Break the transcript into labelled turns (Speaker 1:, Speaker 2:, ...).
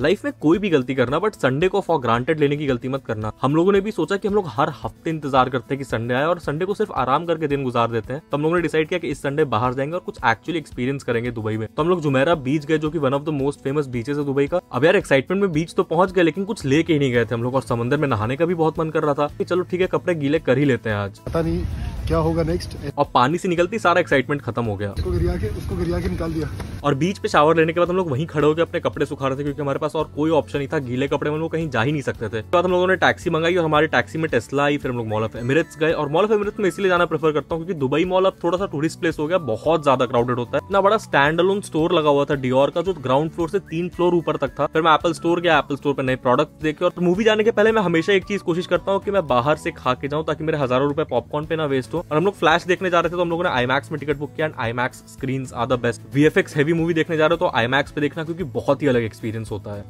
Speaker 1: life में कोई भी गलती करना बट संडे को फॉर ग्रांटेड लेने की गलती मत करना हम लोगों ने भी सोचा कि हम लोग हर हफ्ते इंतजार करते हैं कि संडे आए और संडे को सिर्फ आराम करके दिन गुजार देते हैं तो हम लोगों ने डिसाइड किया कि इस संडे बाहर जाएंगे और कुछ एक्चुअली एक्सपीरियंस करेंगे दुबई में तो हम लोग जुमेरा बीच गए जो की one of the most famous beaches है दुबई का अब यार एक्साइटमेंट में बीच तो पहुंच गए लेकिन कुछ लेके ही नहीं गए थे हम लोग और समंदर में नहाने का भी बहुत मन कर रहा था कि चलो ठीक है कपड़े गीले कर ही लेते हैं आज पता नहीं क्या होगा नेक्स्ट और पानी से निकलती सारा एक्साइटमेंट खत्म हो गया
Speaker 2: उसको गिरिया के उसको के निकाल दिया
Speaker 1: और बीच पे शावर लेने के बाद हम लोग वहीं खड़े होकर अपने कपड़े सुखा रहे थे क्योंकि हमारे पास और कोई ऑप्शन नहीं था गीले कपड़े में हम लोग कहीं जा ही नहीं सकते थे बाद तो हम लोगों ने टैक्सी मंगाई और हमारी टैक्सी में टेस्ला आई फिर हम लोग मॉल ऑफ एमिरेट्स गए और मॉल ऑफ एमिरेट्स में इसलिए जाना प्रेफर करता हूँ क्योंकि दुबई मॉल अब थोड़ा सा टूरिस्ट प्लेस हो गया बहुत ज्यादा क्राउडेड होता है इतना बड़ा स्टैंड अलोन स्टोर लगा हुआ था डियोर का जो ग्राउंड फ्लोर से तीन फ्लोर ऊपर तक था फिर मैं एप्पल स्टोर गया एप्पल स्टोर पर नए प्रोडक्ट देखे और मूवी जाने के पहले मैं हमेशा एक चीज कोशिश करता हूँ कि मैं बाहर से खा के जाऊँ ताकि मेरे हजारों रुपए पॉपकॉर्न पे ना वेस्ट दोस्तों और हम लोग फ्लैश देखने जा रहे थे तो हम लोगों ने आईमैक्स में टिकट बुक किया and IMAX screen are the best V F X heavy movie देखने जा रहे हो तो आईमैक्स पे देखना क्योंकि बहुत ही अलग एक्सपीरियंस होता है